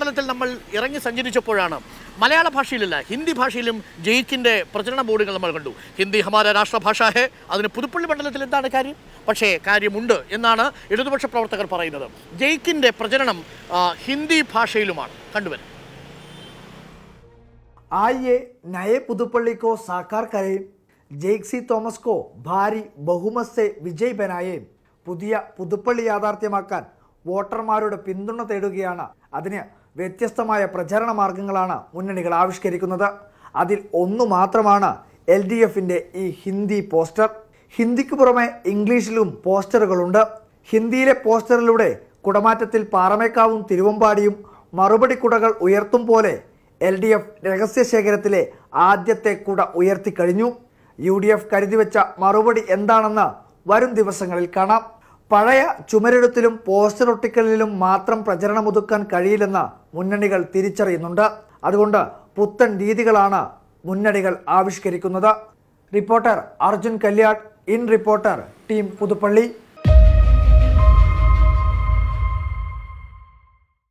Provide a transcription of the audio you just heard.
മണ്ഡലത്തിൽ നമ്മൾ ഇറങ്ങി സഞ്ചരിച്ചപ്പോഴാണ് മലയാള ഭാഷയിലല്ല ഹിന്ദി ഭാഷയിലും ജയിക്കിൻ്റെ പ്രചരണ ബോർഡുകൾ നമ്മൾ കണ്ടു ഹിന്ദി ഹമാര രാഷ്ട്രഭാഷ ഹേ അതിന് പുതുപ്പള്ളി മണ്ഡലത്തിൽ എന്താണ് കാര്യം പക്ഷേ കാര്യമുണ്ട് എന്നാണ് ഇടതുപക്ഷ പ്രവർത്തകർ പറയുന്നത് ജയിക്കിൻ്റെ പ്രചരണം ഹിന്ദി ഭാഷയിലുമാണ് കണ്ടുവരും ആയിയെ നയ പുതുപ്പള്ളിക്കോ സാക്കാർ കരയും ജെയ്ക്സി തോമസ്കോ ഭാരി ബഹുമസ്തേ വിജയ് ബനായേയും പുതിയ പുതുപ്പള്ളി യാഥാർത്ഥ്യമാക്കാൻ വോട്ടർമാരുടെ പിന്തുണ തേടുകയാണ് അതിന് വ്യത്യസ്തമായ പ്രചരണ മാർഗങ്ങളാണ് മുന്നണികൾ ആവിഷ്കരിക്കുന്നത് അതിൽ ഒന്നു മാത്രമാണ് എൽ ഡി എഫിൻ്റെ ഈ ഹിന്ദി പോസ്റ്റർ ഹിന്ദിക്ക് പുറമെ ഇംഗ്ലീഷിലും പോസ്റ്ററുകളുണ്ട് ഹിന്ദിയിലെ പോസ്റ്ററിലൂടെ കുടമാറ്റത്തിൽ പാറമേക്കാവും തിരുവമ്പാടിയും മറുപടി കുടകൾ ഉയർത്തും പോലെ എൽ ഡി എഫ് ശേഖരത്തിലെ ആദ്യത്തെ കുട ഉയർത്തിക്കഴിഞ്ഞു യു ഡി എഫ് കരുതിവെച്ച മറുപടി എന്താണെന്ന് വരും ദിവസങ്ങളിൽ കാണാം പഴയ ചുമരെഴുത്തിലും പോസ്റ്റർ ഒട്ടിക്കലിലും മാത്രം പ്രചരണമൊതുക്കാൻ കഴിയില്ലെന്ന് മുന്നണികൾ തിരിച്ചറിയുന്നുണ്ട് അതുകൊണ്ട് പുത്തൻ രീതികളാണ് മുന്നണികൾ ആവിഷ്കരിക്കുന്നത് reporter Arjun Kalyad in reporter team Puthuppally